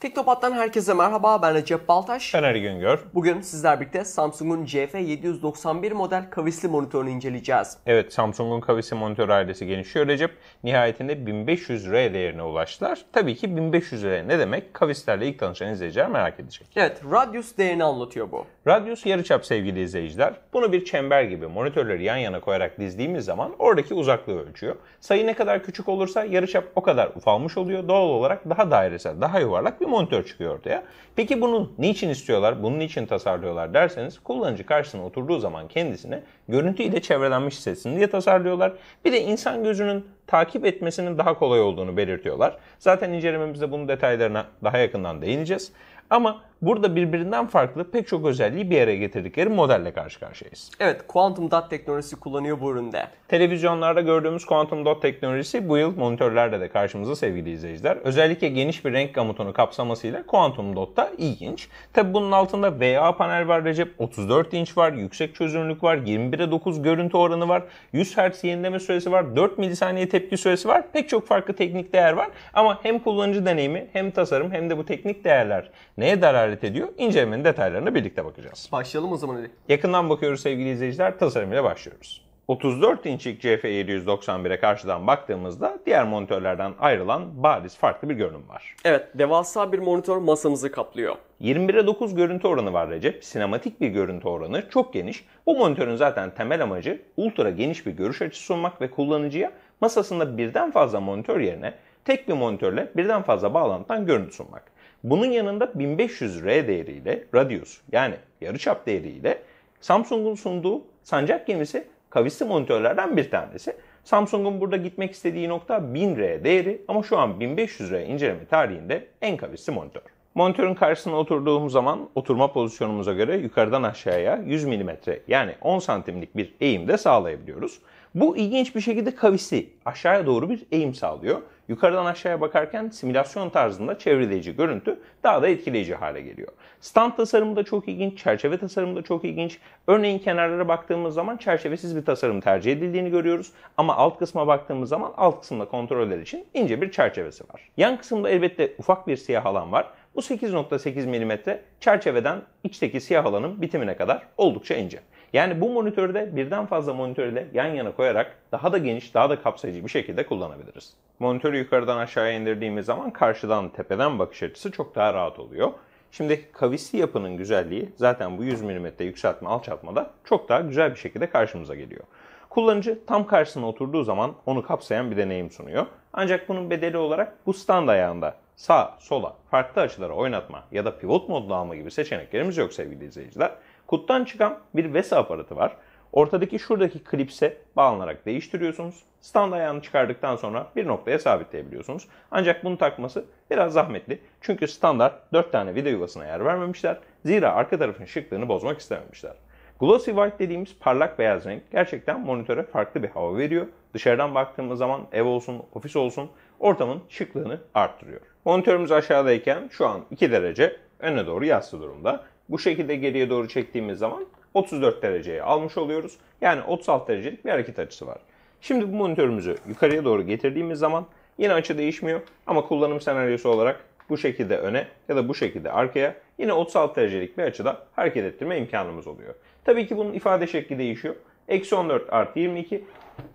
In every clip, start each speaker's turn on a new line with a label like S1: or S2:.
S1: TikTok'tan herkese
S2: merhaba. Ben Recep Baltaş. Ben
S1: Ali Güngör. Bugün sizler birlikte Samsung'un CF791 model kavisli monitörünü inceleyeceğiz. Evet, Samsung'un kavisli monitör ailesi genişliyor Recep. Nihayetinde 1500 R değerine ulaştılar. Tabii ki 1500 R ne demek? Kavislerle ilk tanışan izleyiciler merak edecek. Evet, radius değerini anlatıyor bu. Radius yarıçap sevgili izleyiciler. Bunu bir çember gibi monitörleri yan yana koyarak dizdiğimiz zaman oradaki uzaklığı ölçüyor. Sayı ne kadar küçük olursa yarıçap o kadar ufalmış oluyor. Doğal olarak daha dairesel, daha yuvarlak bir monitör çıkıyor ortaya. Peki bunu niçin istiyorlar, bunun için tasarlıyorlar derseniz kullanıcı karşısına oturduğu zaman kendisine görüntüyle çevrelenmiş hissetsin diye tasarlıyorlar. Bir de insan gözünün takip etmesinin daha kolay olduğunu belirtiyorlar. Zaten incelememizde bunun detaylarına daha yakından değineceğiz. Ama burada birbirinden farklı pek çok özelliği bir araya getirdikleri modelle karşı karşıyayız.
S2: Evet, Quantum Dot teknolojisi kullanıyor bu üründe.
S1: Televizyonlarda gördüğümüz Quantum Dot teknolojisi bu yıl monitörlerde de karşımıza sevgili izleyiciler. Özellikle geniş bir renk gamutunu kapsamasıyla Quantum Dot da ilginç. Tabi bunun altında VA panel var Recep, 34 inç var, yüksek çözünürlük var, 21'e 9 görüntü oranı var, 100 Hz yenileme süresi var, 4 milisaniye tepki süresi var, pek çok farklı teknik değer var. Ama hem kullanıcı deneyimi, hem tasarım, hem de bu teknik değerler neye darar işaret ediyor? İncelemenin detaylarına birlikte bakacağız. Başlayalım o zaman Ali. Yakından bakıyoruz sevgili izleyiciler. Tasarımıyla başlıyoruz. 34 inçlik CF 791'e karşıdan baktığımızda diğer monitörlerden ayrılan bariz farklı bir görünüm var. Evet, devasa bir monitör masamızı kaplıyor. 21'e 9 görüntü oranı var Recep. Sinematik bir görüntü oranı çok geniş. Bu monitörün zaten temel amacı ultra geniş bir görüş açısı sunmak ve kullanıcıya masasında birden fazla monitör yerine tek bir monitörle birden fazla bağlantıdan görüntü sunmak. Bunun yanında 1500 R değeriyle radius yani yarıçap değeriyle Samsung'un sunduğu sancak gemisi kavisli monitörlerden bir tanesi. Samsung'un burada gitmek istediği nokta 1000R değeri ama şu an 1500R inceleme tarihinde en kavisli monitör. Monitörün karşısına oturduğumuz zaman oturma pozisyonumuza göre yukarıdan aşağıya 100 mm yani 10 santimlik bir eğim de sağlayabiliyoruz. Bu ilginç bir şekilde kavisli aşağıya doğru bir eğim sağlıyor. Yukarıdan aşağıya bakarken simülasyon tarzında çevreleyici görüntü daha da etkileyici hale geliyor. Stand tasarımı da çok ilginç, çerçeve tasarımı da çok ilginç. Örneğin kenarlara baktığımız zaman çerçevesiz bir tasarım tercih edildiğini görüyoruz. Ama alt kısma baktığımız zaman alt kısımda kontroller için ince bir çerçevesi var. Yan kısımda elbette ufak bir siyah alan var. Bu 8.8 mm çerçeveden içteki siyah alanın bitimine kadar oldukça ince. Yani bu monitörü de birden fazla monitörle yan yana koyarak daha da geniş, daha da kapsayıcı bir şekilde kullanabiliriz. Monitörü yukarıdan aşağıya indirdiğimiz zaman karşıdan tepeden bakış açısı çok daha rahat oluyor. Şimdi kavisli yapının güzelliği zaten bu 100 mm yükseltme alçaltmada çok daha güzel bir şekilde karşımıza geliyor. Kullanıcı tam karşısına oturduğu zaman onu kapsayan bir deneyim sunuyor. Ancak bunun bedeli olarak bu stand ayağında sağ, sola, farklı açılara oynatma ya da pivot modlu alma gibi seçeneklerimiz yok sevgili izleyiciler. Kuttan çıkan bir VESA aparatı var. Ortadaki şuradaki klipse bağlanarak değiştiriyorsunuz. Stand ayağını çıkardıktan sonra bir noktaya sabitleyebiliyorsunuz. Ancak bunu takması biraz zahmetli. Çünkü standart 4 tane vida yuvasına yer vermemişler. Zira arka tarafın şıklığını bozmak istememişler. Glossy White dediğimiz parlak beyaz renk gerçekten monitöre farklı bir hava veriyor. Dışarıdan baktığımız zaman ev olsun, ofis olsun ortamın şıklığını arttırıyor. Monitörümüz aşağıdayken şu an 2 derece öne doğru yassı durumda. Bu şekilde geriye doğru çektiğimiz zaman 34 dereceye almış oluyoruz. Yani 36 derecelik bir hareket açısı var. Şimdi bu monitörümüzü yukarıya doğru getirdiğimiz zaman yine açı değişmiyor ama kullanım senaryosu olarak bu şekilde öne ya da bu şekilde arkaya yine 36 derecelik bir açıda hareket ettirme imkanımız oluyor. Tabii ki bunun ifade şekli değişiyor. Eksi 14 artı 22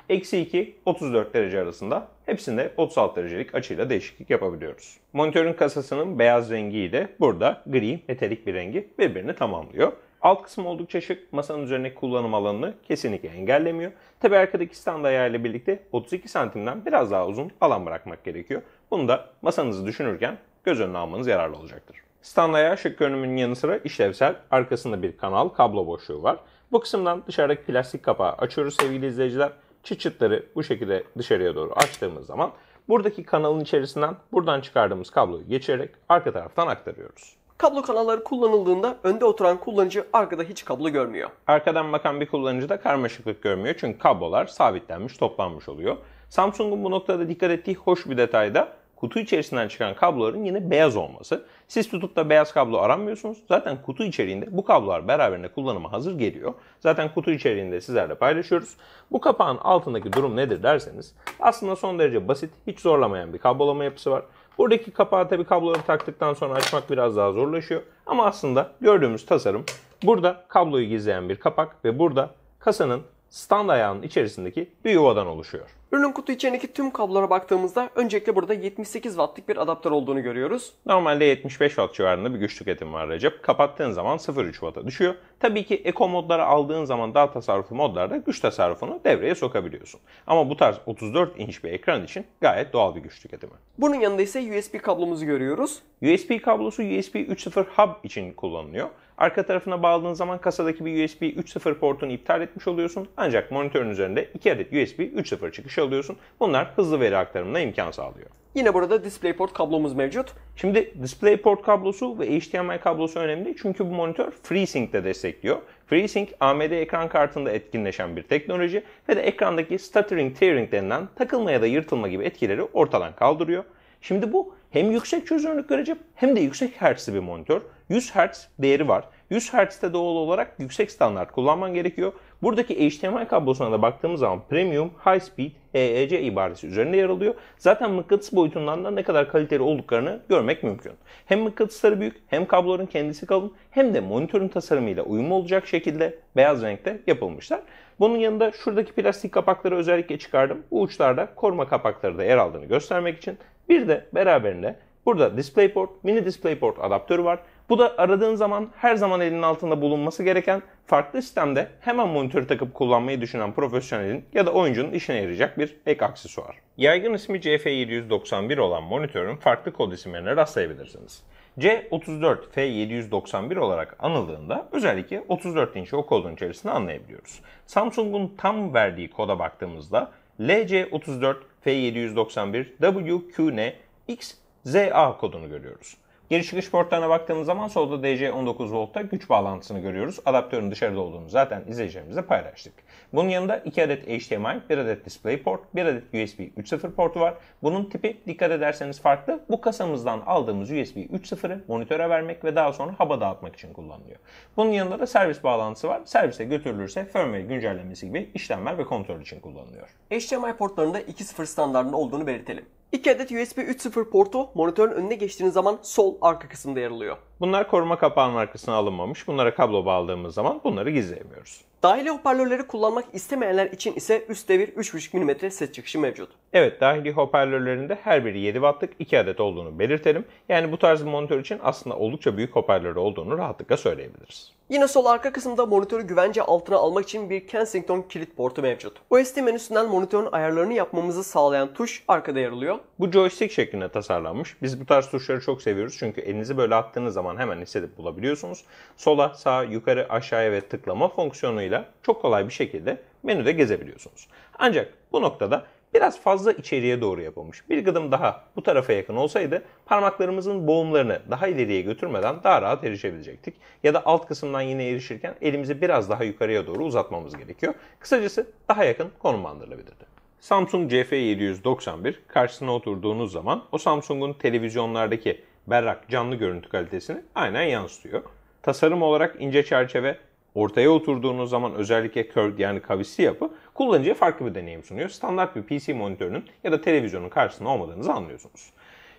S1: Eksi 2, 34 derece arasında hepsinde 36 derecelik açıyla değişiklik yapabiliyoruz. Monitörün kasasının beyaz rengiyle burada gri, metalik bir rengi birbirini tamamlıyor. Alt kısmı oldukça şık. Masanın üzerindeki kullanım alanını kesinlikle engellemiyor. Tabi arkadaki stand ayarıyla birlikte 32 santimden biraz daha uzun alan bırakmak gerekiyor. Bunu da masanızı düşünürken göz önüne almanız yararlı olacaktır. Stand ayağı şık görünümünün yanı sıra işlevsel. Arkasında bir kanal kablo boşluğu var. Bu kısımdan dışarıdaki plastik kapağı açıyoruz sevgili izleyiciler çıt çıtları bu şekilde dışarıya doğru açtığımız zaman buradaki kanalın içerisinden buradan çıkardığımız kabloyu geçerek arka taraftan aktarıyoruz. Kablo kanalları kullanıldığında önde oturan kullanıcı arkada hiç kablo görmüyor. Arkadan bakan bir kullanıcı da karmaşıklık görmüyor çünkü kablolar sabitlenmiş, toplanmış oluyor. Samsung'un bu noktada dikkat ettiği hoş bir detay da kutu içerisinden çıkan kabloların yine beyaz olması. Siz tutup da beyaz kablo aramıyorsunuz. Zaten kutu içeriğinde bu kablolar beraberinde kullanıma hazır geliyor. Zaten kutu içeriğinde sizlerle paylaşıyoruz. Bu kapağın altındaki durum nedir derseniz aslında son derece basit, hiç zorlamayan bir kablolama yapısı var. Buradaki kapağı tabi kabloları taktıktan sonra açmak biraz daha zorlaşıyor. Ama aslında gördüğümüz tasarım burada kabloyu gizleyen bir kapak ve burada kasanın stand ayağının içerisindeki bir yuvadan oluşuyor. Ürünün kutu içindeki tüm kablolara baktığımızda öncelikle burada 78 wattlık bir adaptör olduğunu görüyoruz. Normalde 75 watt civarında bir güç tüketim var Recep. Kapattığın zaman 0.3 watt'a düşüyor Tabii ki eko modları aldığın zaman daha tasarruflu modlarda güç tasarrufunu devreye sokabiliyorsun. Ama bu tarz 34 inç bir ekran için gayet doğal bir güç tüketimi. Bunun yanında ise USB kablomuzu görüyoruz. USB kablosu USB 3.0 hub için kullanılıyor. Arka tarafına bağladığın zaman kasadaki bir USB 3.0 portunu iptal etmiş oluyorsun. Ancak monitörün üzerinde 2 adet USB 3.0 çıkışı alıyorsun. Bunlar hızlı veri aktarımına imkan sağlıyor. Yine burada DisplayPort kablomuz mevcut. Şimdi DisplayPort kablosu ve HDMI kablosu önemli çünkü bu monitör FreeSync de destekliyor. FreeSync AMD ekran kartında etkinleşen bir teknoloji ve de ekrandaki stuttering, tearing denilen takılma ya da yırtılma gibi etkileri ortadan kaldırıyor. Şimdi bu hem yüksek çözünürlük göreceğim hem de yüksek hertzli bir monitör. 100 Hz değeri var. 100 Hz'te doğal olarak yüksek standart kullanman gerekiyor. Buradaki HDMI kablosuna da baktığımız zaman Premium High Speed HEC e ibaresi üzerinde yer alıyor. Zaten mıknatıs boyutundan da ne kadar kaliteli olduklarını görmek mümkün. Hem mıknatısları büyük hem kabloların kendisi kalın hem de monitörün tasarımıyla uyumlu olacak şekilde beyaz renkte yapılmışlar. Bunun yanında şuradaki plastik kapakları özellikle çıkardım. Bu uçlarda koruma kapakları da yer aldığını göstermek için. Bir de beraberinde burada DisplayPort, mini DisplayPort adaptörü var. Bu da aradığın zaman her zaman elinin altında bulunması gereken farklı sistemde hemen monitör takıp kullanmayı düşünen profesyonelin ya da oyuncunun işine yarayacak bir ek aksesuar. Yaygın ismi CF791 olan monitörün farklı kod isimlerine rastlayabilirsiniz. C34F791 olarak anıldığında özellikle 34 inç o kodun içerisinde anlayabiliyoruz. Samsung'un tam verdiği koda baktığımızda LC34F791WQN XZA kodunu görüyoruz. Giriş çıkış portlarına baktığımız zaman solda DC19 voltta güç bağlantısını görüyoruz. Adaptörün dışarıda olduğunu zaten izleyicilerimizle paylaştık. Bunun yanında 2 adet HDMI, 1 adet DisplayPort, 1 adet USB 3.0 portu var. Bunun tipi dikkat ederseniz farklı. Bu kasamızdan aldığımız USB 3.0'ı monitöre vermek ve daha sonra hava dağıtmak için kullanılıyor. Bunun yanında da servis bağlantısı var. Servise götürülürse firmware güncellemesi gibi işlemler ve kontrol için kullanılıyor. HDMI portlarında 2.0
S2: standartının olduğunu belirtelim. 2 adet USB 3.0 portu monitörün önüne geçtiğiniz zaman sol arka
S1: kısımda yer alıyor. Bunlar koruma kapağı markasına alınmamış. Bunlara kablo bağladığımız zaman bunları gizleyemiyoruz. Dahili hoparlörleri kullanmak istemeyenler için ise üstte bir 3.5 mm ses çıkışı mevcut. Evet dahili hoparlörlerinde her biri 7 wattlık 2 adet olduğunu belirtelim. Yani bu tarz bir monitör için aslında oldukça büyük hoparlör olduğunu rahatlıkla söyleyebiliriz.
S2: Yine sol arka kısımda monitörü güvence altına almak için bir Kensington kilit portu mevcut. OSD menüsünden monitörün ayarlarını yapmamızı sağlayan
S1: tuş arkada yer alıyor. Bu joystick şeklinde tasarlanmış. Biz bu tarz tuşları çok seviyoruz çünkü elinizi böyle attığınız zaman zaman hemen listede bulabiliyorsunuz. Sola, sağa, yukarı, aşağıya ve tıklama fonksiyonuyla çok kolay bir şekilde menüde gezebiliyorsunuz. Ancak bu noktada biraz fazla içeriye doğru yapılmış. Bir gıdım daha bu tarafa yakın olsaydı parmaklarımızın boğumlarını daha ileriye götürmeden daha rahat erişebilecektik. Ya da alt kısımdan yine erişirken elimizi biraz daha yukarıya doğru uzatmamız gerekiyor. Kısacası daha yakın konumlandırılabilirdi. Samsung CF791 karşısına oturduğunuz zaman o Samsung'un televizyonlardaki berrak, canlı görüntü kalitesini aynen yansıtıyor. Tasarım olarak ince çerçeve ortaya oturduğunuz zaman özellikle curved yani kavisli yapı kullanıcıya farklı bir deneyim sunuyor. Standart bir PC monitörünün ya da televizyonun karşısında olmadığınızı anlıyorsunuz.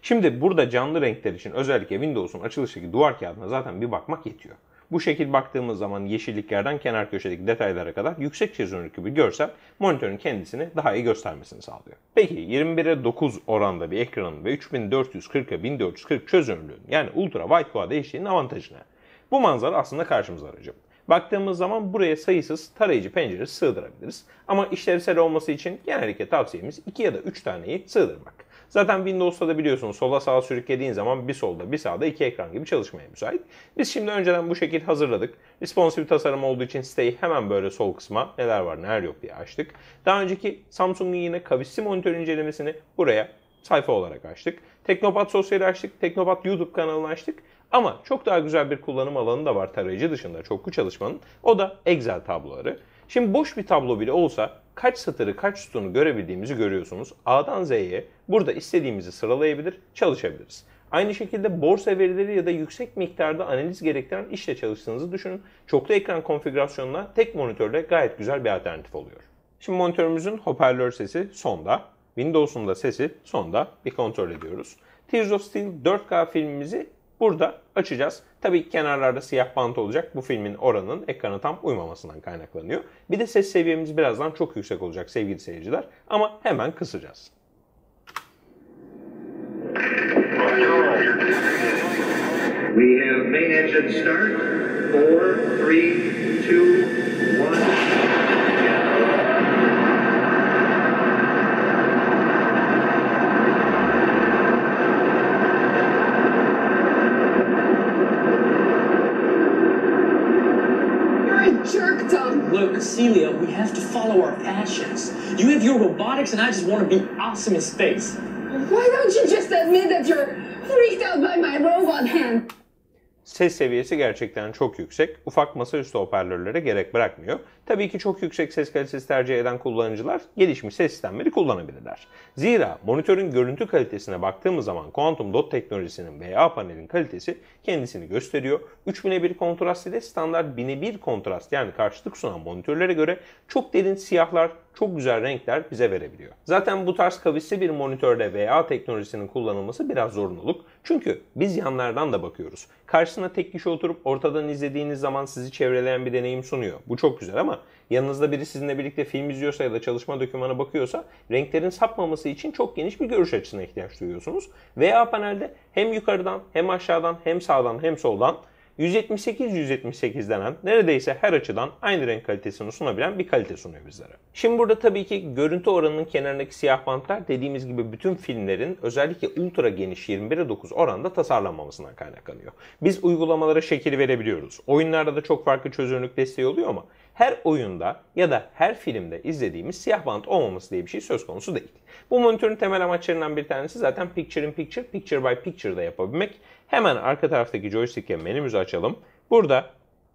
S1: Şimdi burada canlı renkler için özellikle Windows'un açılıştaki duvar kağıdına zaten bir bakmak yetiyor. Bu şekil baktığımız zaman yeşilliklerden kenar köşedeki detaylara kadar yüksek çözünürlüklü bir görsel monitörün kendisini daha iyi göstermesini sağlıyor. Peki 21'e 9 oranda bir ekranın ve 3440'a 1440 çözünürlüğün yani ultra wide quad HD'nin avantajı ne? Bu manzara aslında karşımıza aracım. Baktığımız zaman buraya sayısız tarayıcı pencere sığdırabiliriz. Ama işlevsel olması için genellikle tavsiyemiz 2 ya da 3 taneyi sığdırmak. Zaten Windows'ta da biliyorsunuz sola sağa sürüklediğin zaman bir solda bir sağda iki ekran gibi çalışmaya müsait. Biz şimdi önceden bu şekil hazırladık. Responsive tasarım olduğu için siteyi hemen böyle sol kısma neler var neler yok diye açtık. Daha önceki Samsung'un yine kavisli monitör incelemesini buraya sayfa olarak açtık. Teknopat sosyali açtık. Teknopat YouTube kanalını açtık. Ama çok daha güzel bir kullanım alanı da var tarayıcı dışında çoklu çalışmanın. O da Excel tabloları. Şimdi boş bir tablo bile olsa kaç satırı kaç sütunu görebildiğimizi görüyorsunuz. A'dan Z'ye burada istediğimizi sıralayabilir, çalışabiliriz. Aynı şekilde borsa verileri ya da yüksek miktarda analiz gerektiren işle çalıştığınızı düşünün. Çoklu ekran konfigürasyonuna tek monitörde gayet güzel bir alternatif oluyor. Şimdi monitörümüzün hoparlör sesi sonda, Windows'un da sesi sonda bir kontrol ediyoruz. Tears of Steel 4K filmimizi Burada açacağız. Tabii ki kenarlarda siyah bant olacak. Bu filmin oranın ekrana tam uymamasından kaynaklanıyor. Bir de ses seviyemiz birazdan çok yüksek olacak sevgili seyirciler. Ama hemen kısacağız. We have main engine start. 4, 3, 2,
S2: follow our passions. You have your robotics, and I just want to be awesome in space. Why don't you just admit that you're freaked out by my robot hand?
S1: ses seviyesi gerçekten çok yüksek. Ufak masaüstü hoparlörlere gerek bırakmıyor. Tabii ki çok yüksek ses kalitesi tercih eden kullanıcılar gelişmiş ses sistemleri kullanabilirler. Zira monitörün görüntü kalitesine baktığımız zaman Quantum Dot teknolojisinin VA panelin kalitesi kendisini gösteriyor. 3000'e 1 kontrast ile standart 1000'e 1 kontrast yani karşılık sunan monitörlere göre çok derin siyahlar, çok güzel renkler bize verebiliyor. Zaten bu tarz kavisli bir monitörde VA teknolojisinin kullanılması biraz zorunluluk. Çünkü biz yanlardan da bakıyoruz. Karşısına tek kişi oturup ortadan izlediğiniz zaman sizi çevreleyen bir deneyim sunuyor. Bu çok güzel ama yanınızda biri sizinle birlikte film izliyorsa ya da çalışma dokümanı bakıyorsa renklerin sapmaması için çok geniş bir görüş açısına ihtiyaç duyuyorsunuz. VA panelde hem yukarıdan hem aşağıdan hem sağdan hem soldan 178-178 denen neredeyse her açıdan aynı renk kalitesini sunabilen bir kalite sunuyor bizlere. Şimdi burada tabii ki görüntü oranının kenarındaki siyah bantlar dediğimiz gibi bütün filmlerin özellikle ultra geniş 21'e 9 oranda tasarlanmamasından kaynaklanıyor. Biz uygulamalara şekil verebiliyoruz. Oyunlarda da çok farklı çözünürlük desteği oluyor ama her oyunda ya da her filmde izlediğimiz siyah bant olmaması diye bir şey söz konusu değil. Bu monitörün temel amaçlarından bir tanesi zaten Picture in Picture, Picture by picture Picture'da yapabilmek. Hemen arka taraftaki joystick'e menümüzü açalım. Burada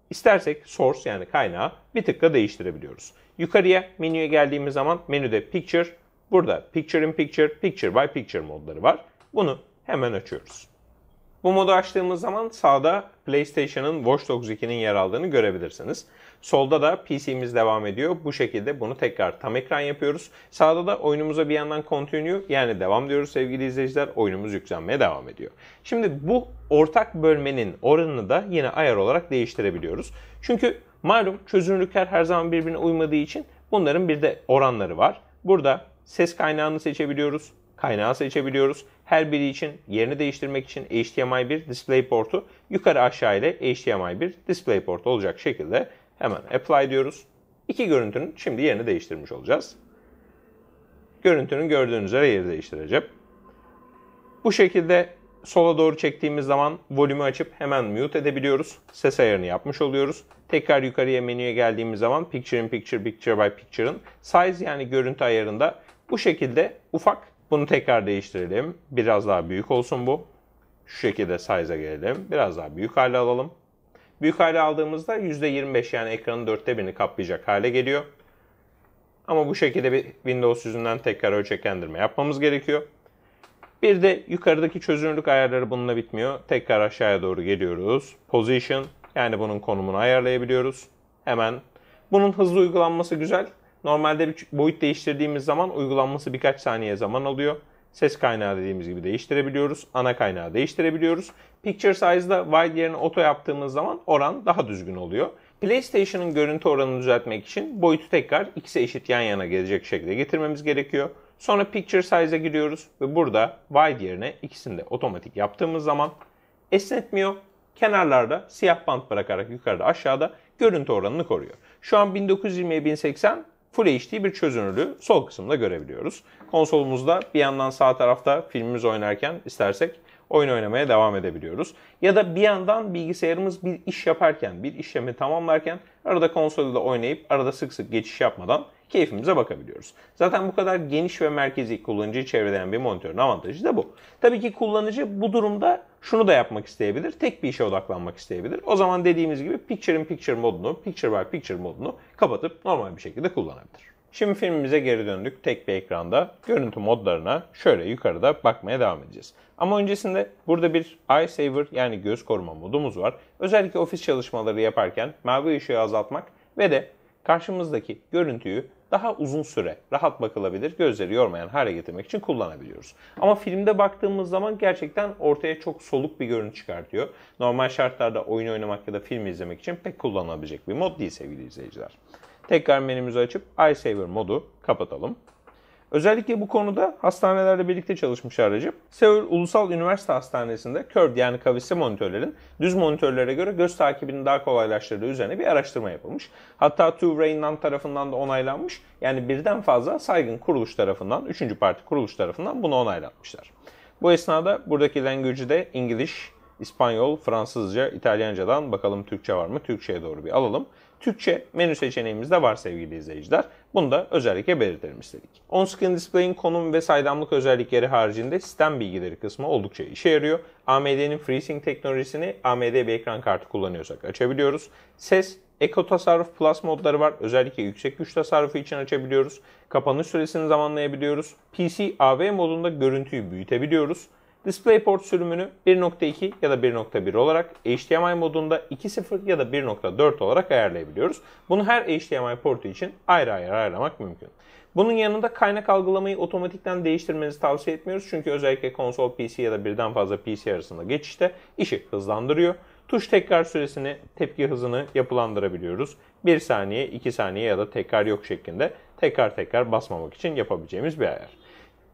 S1: İstersek source yani kaynağı bir tıkla değiştirebiliyoruz. Yukarıya menüye geldiğimiz zaman menüde picture, burada picture in picture, picture by picture modları var. Bunu hemen açıyoruz. Bu modu açtığımız zaman sağda PlayStation'ın Watch Dogs 2'nin yer aldığını görebilirsiniz. Solda da PC'miz devam ediyor. Bu şekilde bunu tekrar tam ekran yapıyoruz. Sağda da oyunumuza bir yandan continue yani devam diyoruz sevgili izleyiciler. Oyunumuz yüklenmeye devam ediyor. Şimdi bu ortak bölmenin oranını da yine ayar olarak değiştirebiliyoruz. Çünkü malum çözünürlükler her zaman birbirine uymadığı için bunların bir de oranları var. Burada ses kaynağını seçebiliyoruz, kaynağı seçebiliyoruz. Her biri için yerini değiştirmek için HDMI 1 Port'u yukarı aşağı ile HDMI 1 DisplayPort olacak şekilde Hemen apply diyoruz. İki görüntünün şimdi yerini değiştirmiş olacağız. Görüntünün gördüğünüz üzere yeri değiştireceğim. Bu şekilde sola doğru çektiğimiz zaman volümü açıp hemen mute edebiliyoruz. Ses ayarını yapmış oluyoruz. Tekrar yukarıya menüye geldiğimiz zaman picture in picture, picture by picture'ın size yani görüntü ayarında bu şekilde ufak. Bunu tekrar değiştirelim. Biraz daha büyük olsun bu. Şu şekilde size'a gelelim. Biraz daha büyük hale alalım. Büyük hale aldığımızda %25 yani ekranın dörtte birini kaplayacak hale geliyor. Ama bu şekilde bir Windows yüzünden tekrar ölçeklendirme yapmamız gerekiyor. Bir de yukarıdaki çözünürlük ayarları bununla bitmiyor. Tekrar aşağıya doğru geliyoruz. Position yani bunun konumunu ayarlayabiliyoruz. Hemen bunun hızlı uygulanması güzel. Normalde bir boyut değiştirdiğimiz zaman uygulanması birkaç saniye zaman alıyor. Ses kaynağı dediğimiz gibi değiştirebiliyoruz. Ana kaynağı değiştirebiliyoruz. Picture size'da wide yerine oto yaptığımız zaman oran daha düzgün oluyor. PlayStation'ın görüntü oranını düzeltmek için boyutu tekrar ikisi eşit yan yana gelecek şekilde getirmemiz gerekiyor. Sonra picture size'a giriyoruz ve burada wide yerine ikisini de otomatik yaptığımız zaman esnetmiyor. Kenarlarda siyah bant bırakarak yukarıda aşağıda görüntü oranını koruyor. Şu an 1920 x 1080 Full HD bir çözünürlüğü sol kısımda görebiliyoruz. Konsolumuzda bir yandan sağ tarafta filmimiz oynarken istersek oyun oynamaya devam edebiliyoruz. Ya da bir yandan bilgisayarımız bir iş yaparken, bir işlemi tamamlarken arada konsolda oynayıp arada sık sık geçiş yapmadan keyfimize bakabiliyoruz. Zaten bu kadar geniş ve merkezi kullanıcı çevreden bir monitörün avantajı da bu. Tabii ki kullanıcı bu durumda şunu da yapmak isteyebilir. Tek bir işe odaklanmak isteyebilir. O zaman dediğimiz gibi picture in picture modunu, picture by picture modunu kapatıp normal bir şekilde kullanabilir. Şimdi filmimize geri döndük tek bir ekranda. Görüntü modlarına şöyle yukarıda bakmaya devam edeceğiz. Ama öncesinde burada bir eye saver yani göz koruma modumuz var. Özellikle ofis çalışmaları yaparken mavi ışığı azaltmak ve de karşımızdaki görüntüyü daha uzun süre rahat bakılabilir, gözleri yormayan hale getirmek için kullanabiliyoruz. Ama filmde baktığımız zaman gerçekten ortaya çok soluk bir görüntü çıkartıyor. Normal şartlarda oyun oynamak ya da film izlemek için pek kullanılabilecek bir mod değil sevgili izleyiciler. Tekrar menümüzü açıp Eye Saver modu kapatalım. Özellikle bu konuda hastanelerle birlikte çalışmış Recep. Seul Ulusal Üniversite Hastanesi'nde curved yani kavisli monitörlerin düz monitörlere göre göz takibini daha kolaylaştırdığı üzerine bir araştırma yapılmış. Hatta Two Raynan tarafından da onaylanmış. Yani birden fazla saygın kuruluş tarafından, üçüncü parti kuruluş tarafından bunu onaylatmışlar. Bu esnada buradaki language'i de İngiliz, İspanyol, Fransızca, İtalyancadan bakalım Türkçe var mı? Türkçe'ye doğru bir alalım. Türkçe menü seçeneğimiz de var sevgili izleyiciler. Bunu da özellikle belirtelim istedik. On-screen display'in konum ve saydamlık özellikleri haricinde sistem bilgileri kısmı oldukça işe yarıyor. AMD'nin FreeSync teknolojisini AMD bir ekran kartı kullanıyorsak açabiliyoruz. Ses, Eko tasarruf plus modları var. Özellikle yüksek güç tasarrufu için açabiliyoruz. Kapanış süresini zamanlayabiliyoruz. PC AV modunda görüntüyü büyütebiliyoruz. DisplayPort sürümünü 1.2 ya da 1.1 olarak HDMI modunda 2.0 ya da 1.4 olarak ayarlayabiliyoruz. Bunu her HDMI portu için ayrı ayrı ayarlamak mümkün. Bunun yanında kaynak algılamayı otomatikten değiştirmenizi tavsiye etmiyoruz. Çünkü özellikle konsol PC ya da birden fazla PC arasında geçişte işi hızlandırıyor. Tuş tekrar süresini, tepki hızını yapılandırabiliyoruz. 1 saniye, 2 saniye ya da tekrar yok şeklinde tekrar tekrar basmamak için yapabileceğimiz bir ayar.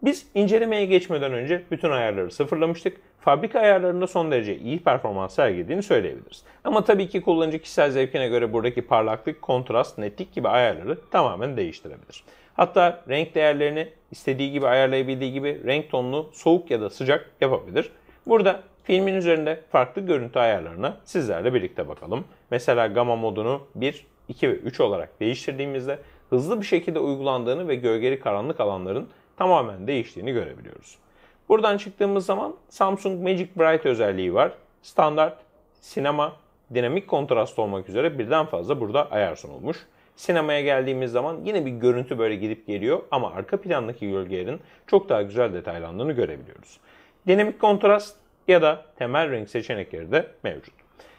S1: Biz incelemeye geçmeden önce bütün ayarları sıfırlamıştık. Fabrika ayarlarında son derece iyi performans sergilediğini söyleyebiliriz. Ama tabii ki kullanıcı kişisel zevkine göre buradaki parlaklık, kontrast, netlik gibi ayarları tamamen değiştirebilir. Hatta renk değerlerini istediği gibi ayarlayabildiği gibi renk tonunu soğuk ya da sıcak yapabilir. Burada filmin üzerinde farklı görüntü ayarlarına sizlerle birlikte bakalım. Mesela gamma modunu 1, 2 ve 3 olarak değiştirdiğimizde hızlı bir şekilde uygulandığını ve gölgeli karanlık alanların tamamen değiştiğini görebiliyoruz. Buradan çıktığımız zaman Samsung Magic Bright özelliği var. Standart, sinema, dinamik kontrast olmak üzere birden fazla burada ayar sunulmuş. Sinemaya geldiğimiz zaman yine bir görüntü böyle gidip geliyor ama arka plandaki gölgelerin çok daha güzel detaylandığını görebiliyoruz. Dinamik kontrast ya da temel renk seçenekleri de mevcut.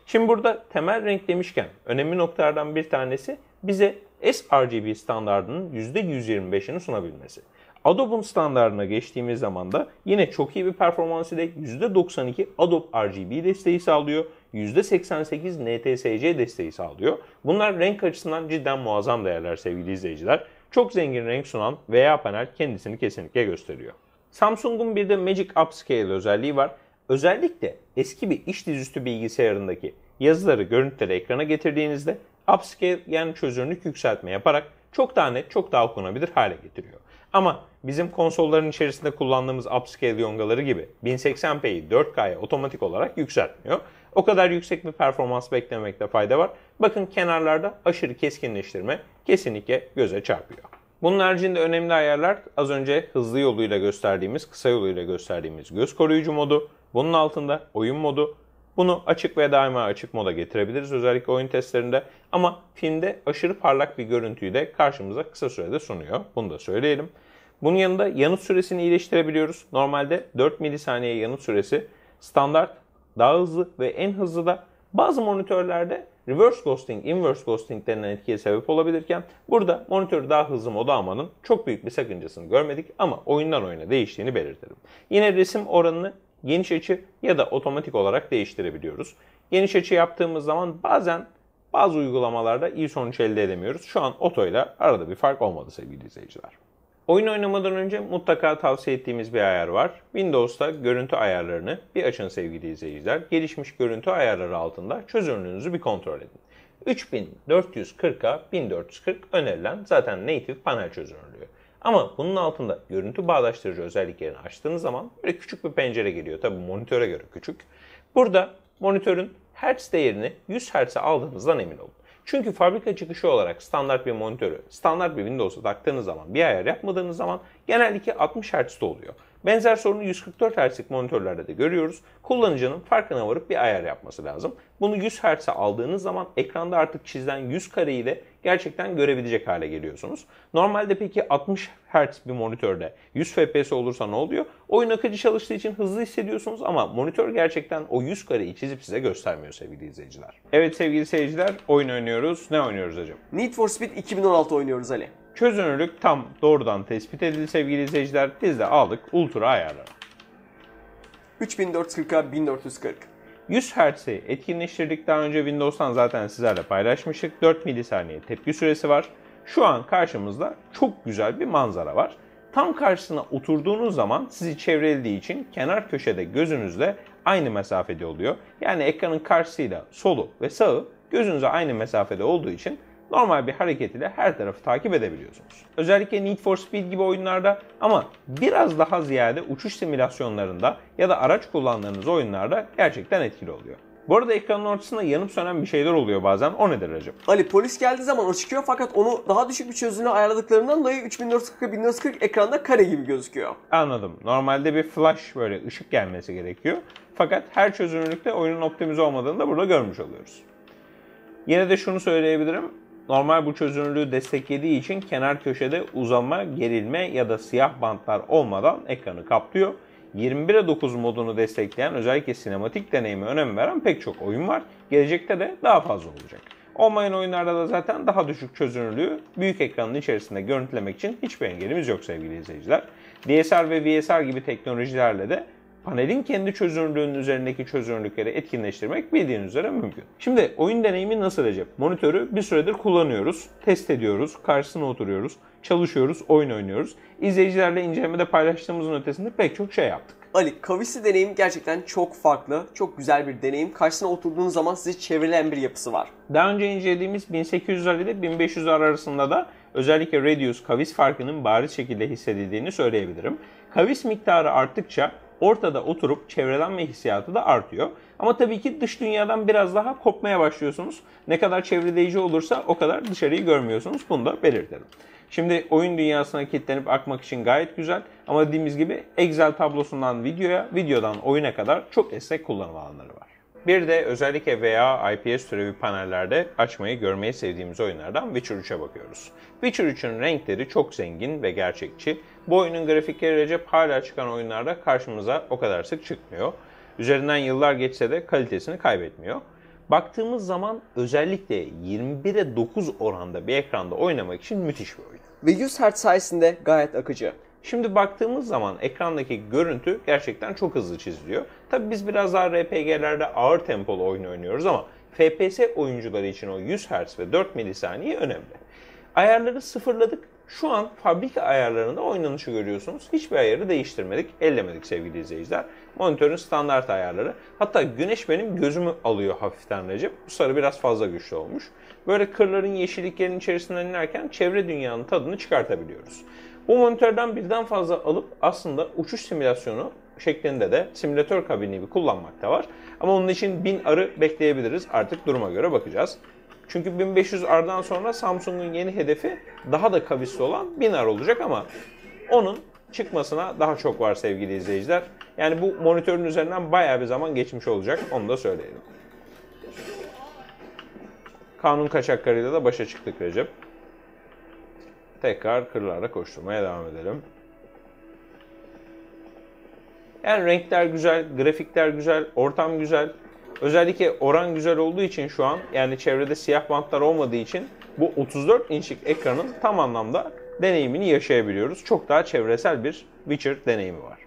S1: Şimdi burada temel renk demişken önemli noktalardan bir tanesi bize sRGB standartının %125'ini sunabilmesi. Adobe'un standartına geçtiğimiz zaman da yine çok iyi bir performans ile %92 Adobe RGB desteği sağlıyor. %88 NTSC desteği sağlıyor. Bunlar renk açısından cidden muazzam değerler sevgili izleyiciler. Çok zengin renk sunan VA panel kendisini kesinlikle gösteriyor. Samsung'un bir de Magic Upscale özelliği var. Özellikle eski bir iş dizüstü bilgisayarındaki yazıları görüntüleri ekrana getirdiğinizde upscale yani çözünürlük yükseltme yaparak çok daha net, çok daha okunabilir hale getiriyor. Ama bizim konsolların içerisinde kullandığımız upscale yongaları gibi 1080p'yi 4K'ya otomatik olarak yükseltmiyor. O kadar yüksek bir performans beklemekte fayda var. Bakın kenarlarda aşırı keskinleştirme kesinlikle göze çarpıyor. Bunun haricinde önemli ayarlar az önce hızlı yoluyla gösterdiğimiz, kısa yoluyla gösterdiğimiz göz koruyucu modu, bunun altında oyun modu, bunu açık ve daima açık moda getirebiliriz özellikle oyun testlerinde. Ama filmde aşırı parlak bir görüntüyü de karşımıza kısa sürede sunuyor. Bunu da söyleyelim. Bunun yanında yanıt süresini iyileştirebiliyoruz. Normalde 4 milisaniye yanıt süresi standart, daha hızlı ve en hızlı da bazı monitörlerde reverse ghosting, inverse ghosting denilen etkiye sebep olabilirken burada monitörü daha hızlı moda almanın çok büyük bir sakıncasını görmedik ama oyundan oyuna değiştiğini belirtelim. Yine resim oranını geniş açı ya da otomatik olarak değiştirebiliyoruz. Geniş açı yaptığımız zaman bazen bazı uygulamalarda iyi sonuç elde edemiyoruz. Şu an otoyla arada bir fark olmadı sevgili izleyiciler. Oyun oynamadan önce mutlaka tavsiye ettiğimiz bir ayar var. Windows'ta görüntü ayarlarını bir açın sevgili izleyiciler. Gelişmiş görüntü ayarları altında çözünürlüğünüzü bir kontrol edin. 3440'a 1440 önerilen zaten native panel çözünürlüğü. Ama bunun altında görüntü bağdaştırıcı özelliklerini açtığınız zaman böyle küçük bir pencere geliyor. Tabi monitöre göre küçük. Burada monitörün hertz değerini 100 Hz'e aldığınızdan emin olun. Çünkü fabrika çıkışı olarak standart bir monitörü, standart bir Windows'a taktığınız zaman, bir ayar yapmadığınız zaman genellikle 60 Hz'de oluyor. Benzer sorunu 144 Hz'lik monitörlerde de görüyoruz. Kullanıcının farkına varıp bir ayar yapması lazım. Bunu 100 Hz'e aldığınız zaman ekranda artık çizilen 100 kare ile gerçekten görebilecek hale geliyorsunuz. Normalde peki 60 Hz bir monitörde 100 FPS olursa ne oluyor? Oyun akıcı çalıştığı için hızlı hissediyorsunuz ama monitör gerçekten o 100 kareyi çizip size göstermiyor sevgili izleyiciler. Evet sevgili seyirciler oyun oynuyoruz. Ne oynuyoruz acaba? Need for Speed 2016 oynuyoruz Ali. Çözünürlük tam doğrudan tespit edildi sevgili izleyiciler. Biz de aldık ultra ayarı. 3.440. 1440. 100 Hz'i etkinleştirdik. önce Windows'tan zaten sizlerle paylaşmıştık. 4 milisaniye tepki süresi var. Şu an karşımızda çok güzel bir manzara var. Tam karşısına oturduğunuz zaman sizi çevrildiği için kenar köşede gözünüzle aynı mesafede oluyor. Yani ekranın karşısıyla solu ve sağı gözünüze aynı mesafede olduğu için normal bir hareket ile her tarafı takip edebiliyorsunuz. Özellikle Need for Speed gibi oyunlarda ama biraz daha ziyade uçuş simülasyonlarında ya da araç kullandığınız oyunlarda gerçekten etkili oluyor. Bu arada ekranın ortasında yanıp sönen bir şeyler oluyor bazen. O nedir Recep? Ali polis geldiği zaman o çıkıyor fakat
S2: onu daha düşük bir çözünürlüğe ayarladıklarından dolayı 3440x1440 ekranda kare gibi gözüküyor.
S1: Anladım. Normalde bir flash böyle ışık gelmesi gerekiyor. Fakat her çözünürlükte oyunun optimize olmadığını da burada görmüş oluyoruz. Yine de şunu söyleyebilirim normal bu çözünürlüğü desteklediği için kenar köşede uzama, gerilme ya da siyah bantlar olmadan ekranı kaplıyor. 21'e 9 modunu destekleyen özellikle sinematik deneyime önem veren pek çok oyun var. Gelecekte de daha fazla olacak. Olmayan oyunlarda da zaten daha düşük çözünürlüğü büyük ekranın içerisinde görüntülemek için hiçbir engelimiz yok sevgili izleyiciler. DSR ve VSR gibi teknolojilerle de panelin kendi çözünürlüğünün üzerindeki çözünürlükleri etkinleştirmek bildiğiniz üzere mümkün. Şimdi oyun deneyimi nasıl Recep? Monitörü bir süredir kullanıyoruz, test ediyoruz, karşısına oturuyoruz, çalışıyoruz, oyun oynuyoruz. İzleyicilerle incelemede paylaştığımızın ötesinde pek çok şey yaptık. Ali, kavisli deneyim gerçekten çok farklı, çok güzel bir deneyim. Karşısına
S2: oturduğunuz zaman sizi çevrilen bir yapısı var.
S1: Daha önce incelediğimiz 1800 ile 1500 arasında da özellikle Radius kavis farkının bariz şekilde hissedildiğini söyleyebilirim. Kavis miktarı arttıkça ortada oturup çevrelenme hissiyatı da artıyor. Ama tabii ki dış dünyadan biraz daha kopmaya başlıyorsunuz. Ne kadar çevreleyici olursa o kadar dışarıyı görmüyorsunuz. Bunu da belirtelim. Şimdi oyun dünyasına kilitlenip akmak için gayet güzel ama dediğimiz gibi Excel tablosundan videoya, videodan oyuna kadar çok esnek kullanım alanları var. Bir de özellikle VA IPS türevi panellerde açmayı görmeyi sevdiğimiz oyunlardan Witcher 3'e bakıyoruz. Witcher 3'ün renkleri çok zengin ve gerçekçi. Bu oyunun grafikleri Recep hala çıkan oyunlarda karşımıza o kadar sık çıkmıyor. Üzerinden yıllar geçse de kalitesini kaybetmiyor. Baktığımız zaman özellikle 21'e 9 oranda bir ekranda oynamak için müthiş bir oyun. Ve 100 Hz sayesinde gayet akıcı. Şimdi baktığımız zaman ekrandaki görüntü gerçekten çok hızlı çiziliyor. Tabi biz biraz daha RPG'lerde ağır tempolu oyun oynuyoruz ama FPS oyuncuları için o 100 Hz ve 4 milisaniye önemli. Ayarları sıfırladık. Şu an fabrika ayarlarında oynanışı görüyorsunuz. Hiçbir ayarı değiştirmedik, ellemedik sevgili izleyiciler. Monitörün standart ayarları. Hatta güneş benim gözümü alıyor hafiften Recep. Bu sarı biraz fazla güçlü olmuş. Böyle kırların yeşilliklerin içerisinden inerken çevre dünyanın tadını çıkartabiliyoruz. Bu monitörden birden fazla alıp aslında uçuş simülasyonu şeklinde de simülatör kabini gibi kullanmakta var. Ama onun için 1000 arı bekleyebiliriz. Artık duruma göre bakacağız. Çünkü 1500 R'dan sonra Samsung'un yeni hedefi daha da kavisli olan 1000 R olacak ama onun çıkmasına daha çok var sevgili izleyiciler. Yani bu monitörün üzerinden bayağı bir zaman geçmiş olacak. Onu da söyleyelim. Kanun kaçaklarıyla da başa çıktık Recep tekrar kırlarda koşturmaya devam edelim. Yani renkler güzel, grafikler güzel, ortam güzel. Özellikle oran güzel olduğu için şu an yani çevrede siyah bantlar olmadığı için bu 34 inçlik ekranın tam anlamda deneyimini yaşayabiliyoruz. Çok daha çevresel bir Witcher deneyimi var.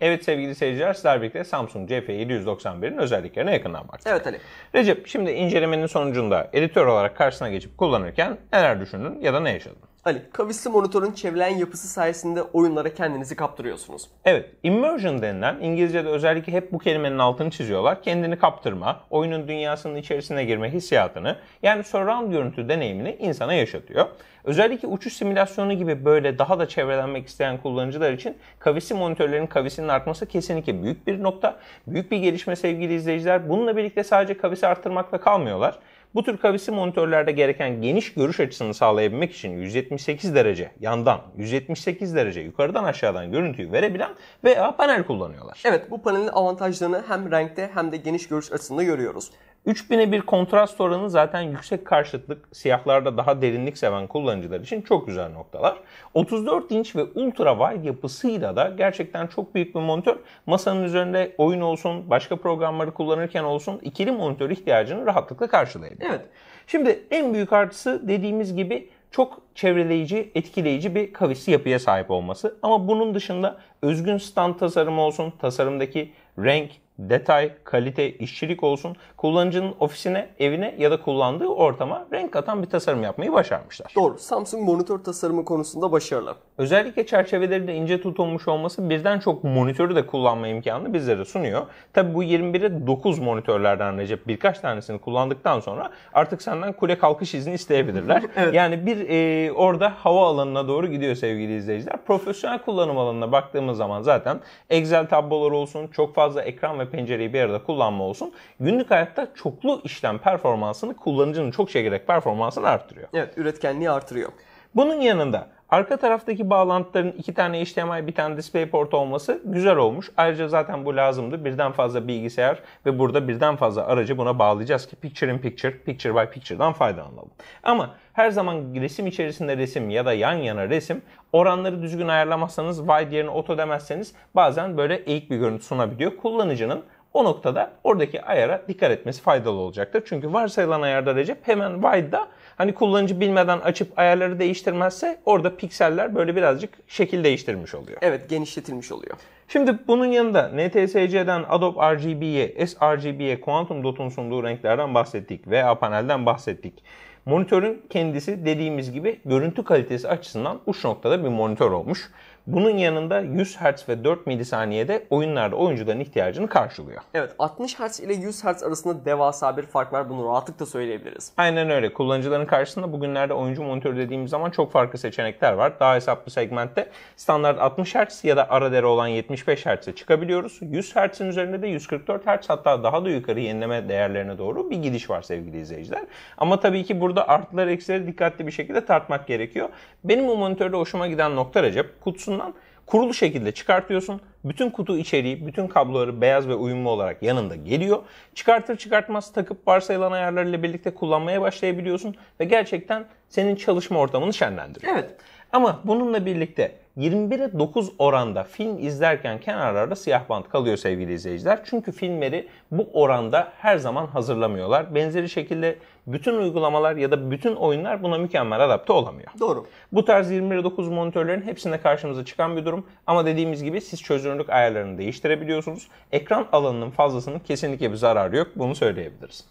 S1: Evet sevgili seyirciler sizler birlikte Samsung CF791'in özelliklerine yakından baktık. Evet Ali. Recep şimdi incelemenin sonucunda editör olarak karşısına geçip kullanırken neler düşündün ya da ne yaşadın? Hani kavisli monitörün çevrilen yapısı sayesinde oyunlara kendinizi kaptırıyorsunuz. Evet, immersion denilen İngilizce'de özellikle hep bu kelimenin altını çiziyorlar. Kendini kaptırma, oyunun dünyasının içerisine girme hissiyatını yani surround görüntü deneyimini insana yaşatıyor. Özellikle uçuş simülasyonu gibi böyle daha da çevrelenmek isteyen kullanıcılar için kavisli monitörlerin kavisinin artması kesinlikle büyük bir nokta. Büyük bir gelişme sevgili izleyiciler. Bununla birlikte sadece kavisi arttırmakla kalmıyorlar. Bu tür kavisli monitörlerde gereken geniş görüş açısını sağlayabilmek için 178 derece yandan, 178 derece yukarıdan aşağıdan görüntüyü verebilen veya panel kullanıyorlar. Evet bu panelin avantajlarını hem renkte hem de geniş görüş açısında görüyoruz. 3000'e bir kontrast oranı zaten yüksek karşıtlık siyahlarda daha derinlik seven kullanıcılar için çok güzel noktalar. 34 inç ve ultra wide yapısıyla da gerçekten çok büyük bir monitör. Masanın üzerinde oyun olsun, başka programları kullanırken olsun ikili monitör ihtiyacını rahatlıkla karşılayabilir. Evet. Şimdi en büyük artısı dediğimiz gibi çok çevreleyici, etkileyici bir kavisli yapıya sahip olması. Ama bunun dışında özgün stand tasarımı olsun, tasarımdaki renk, detay, kalite, işçilik olsun kullanıcının ofisine, evine ya da kullandığı ortama renk katan bir tasarım yapmayı başarmışlar.
S2: Doğru. Samsung monitör tasarımı konusunda başarılı.
S1: Özellikle çerçeveleri de ince tutulmuş olması birden çok monitörü de kullanma imkanını bizlere sunuyor. Tabi bu 21'e 9 monitörlerden Recep birkaç tanesini kullandıktan sonra artık senden kule kalkış izni isteyebilirler. evet. Yani bir e, orada hava alanına doğru gidiyor sevgili izleyiciler. Profesyonel kullanım alanına baktığımız zaman zaten Excel tabloları olsun, çok fazla ekran ve pencereyi bir arada kullanma olsun. Günlük hayatta çoklu işlem performansını kullanıcının çok çekerek performansını arttırıyor. Evet, üretkenliği artırıyor. Bunun yanında Arka taraftaki bağlantıların iki tane HDMI bir tane DisplayPort olması güzel olmuş. Ayrıca zaten bu lazımdı. Birden fazla bilgisayar ve burada birden fazla aracı buna bağlayacağız ki picture in picture, picture by picture'dan faydalanalım. Ama her zaman resim içerisinde resim ya da yan yana resim oranları düzgün ayarlamazsanız wide yerine auto demezseniz bazen böyle eğik bir görüntü sunabiliyor. Kullanıcının o noktada oradaki ayara dikkat etmesi faydalı olacaktır. Çünkü varsayılan ayarda Recep hemen wide'da Hani kullanıcı bilmeden açıp ayarları değiştirmezse orada pikseller böyle birazcık şekil değiştirmiş oluyor. Evet genişletilmiş oluyor. Şimdi bunun yanında NTSC'den Adobe RGB'ye, sRGB'ye, Quantum Dot'un sunduğu renklerden bahsettik. VA panelden bahsettik. Monitörün kendisi dediğimiz gibi görüntü kalitesi açısından uç noktada bir monitör olmuş. Bunun yanında 100 Hz ve 4 milisaniyede oyunlarda oyuncuların ihtiyacını karşılıyor.
S2: Evet 60 Hz ile 100 Hz arasında devasa bir fark var bunu rahatlıkla söyleyebiliriz.
S1: Aynen öyle. Kullanıcıların karşısında bugünlerde oyuncu monitörü dediğimiz zaman çok farklı seçenekler var. Daha hesaplı segmentte standart 60 Hz ya da ara dere olan 75 Hz'e çıkabiliyoruz. 100 Hz'in üzerinde de 144 Hz hatta daha da yukarı yenileme değerlerine doğru bir gidiş var sevgili izleyiciler. Ama tabii ki burada artılar eksileri dikkatli bir şekilde tartmak gerekiyor. Benim bu monitörde hoşuma giden nokta Recep kutusunun kutusundan kurulu şekilde çıkartıyorsun. Bütün kutu içeriği, bütün kabloları beyaz ve uyumlu olarak yanında geliyor. Çıkartır çıkartmaz takıp varsayılan ayarlarıyla birlikte kullanmaya başlayabiliyorsun ve gerçekten senin çalışma ortamını şenlendiriyor. Evet. Ama bununla birlikte 21'e 9 oranda film izlerken kenarlarda siyah bant kalıyor sevgili izleyiciler. Çünkü filmleri bu oranda her zaman hazırlamıyorlar. Benzeri şekilde bütün uygulamalar ya da bütün oyunlar buna mükemmel adapte olamıyor. Doğru. Bu tarz 21'e 9 monitörlerin hepsinde karşımıza çıkan bir durum. Ama dediğimiz gibi siz çözünürlük ayarlarını değiştirebiliyorsunuz. Ekran alanının fazlasının kesinlikle bir zararı yok. Bunu söyleyebiliriz.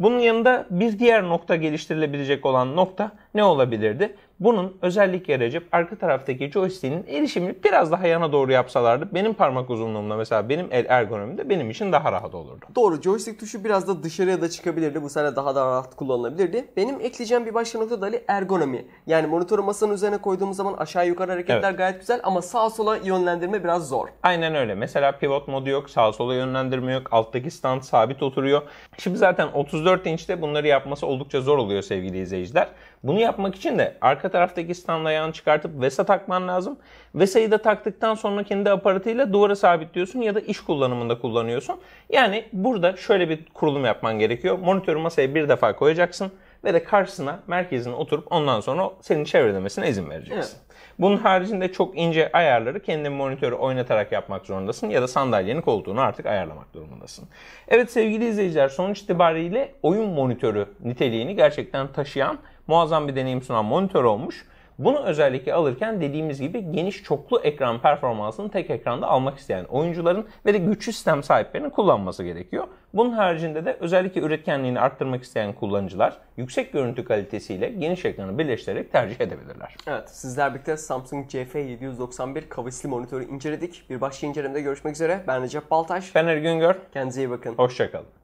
S1: Bunun yanında bir diğer nokta geliştirilebilecek olan nokta ne olabilirdi? Bunun özellikle Recep arka taraftaki joystick'in erişimini biraz daha yana doğru yapsalardı benim parmak uzunluğumda mesela benim el ergonomimde benim için daha rahat olurdu.
S2: Doğru joystick tuşu biraz da dışarıya da çıkabilirdi. Bu sefer daha da rahat kullanılabilirdi. Benim ekleyeceğim bir başka nokta da Ali ergonomi. Yani monitörü masanın üzerine koyduğumuz zaman aşağı yukarı hareketler evet. gayet güzel ama sağ sola yönlendirme biraz
S1: zor. Aynen öyle. Mesela pivot modu yok, sağ sola yönlendirme yok, alttaki stand sabit oturuyor. Şimdi zaten 34 inçte bunları yapması oldukça zor oluyor sevgili izleyiciler. Bunu yapmak için de arka taraftaki stand ayağını çıkartıp VESA takman lazım. VESA'yı da taktıktan sonra kendi aparatıyla duvara sabitliyorsun ya da iş kullanımında kullanıyorsun. Yani burada şöyle bir kurulum yapman gerekiyor. Monitörü masaya bir defa koyacaksın ve de karşısına merkezine oturup ondan sonra senin çevremesine izin vereceksin. Evet. Bunun haricinde çok ince ayarları kendi monitörü oynatarak yapmak zorundasın ya da sandalyenin koltuğunu artık ayarlamak durumundasın. Evet sevgili izleyiciler sonuç itibariyle oyun monitörü niteliğini gerçekten taşıyan muazzam bir deneyim sunan monitör olmuş. Bunu özellikle alırken dediğimiz gibi geniş çoklu ekran performansını tek ekranda almak isteyen oyuncuların ve de güçlü sistem sahiplerinin kullanması gerekiyor. Bunun haricinde de özellikle üretkenliğini arttırmak isteyen kullanıcılar yüksek görüntü kalitesiyle geniş ekranı birleştirerek tercih edebilirler.
S2: Evet sizler birlikte Samsung CF791 kavisli monitörü inceledik. Bir başka incelemede görüşmek üzere. Ben Recep Baltaş. Ben Ergün Gör. Kendinize iyi bakın.
S1: Hoşçakalın.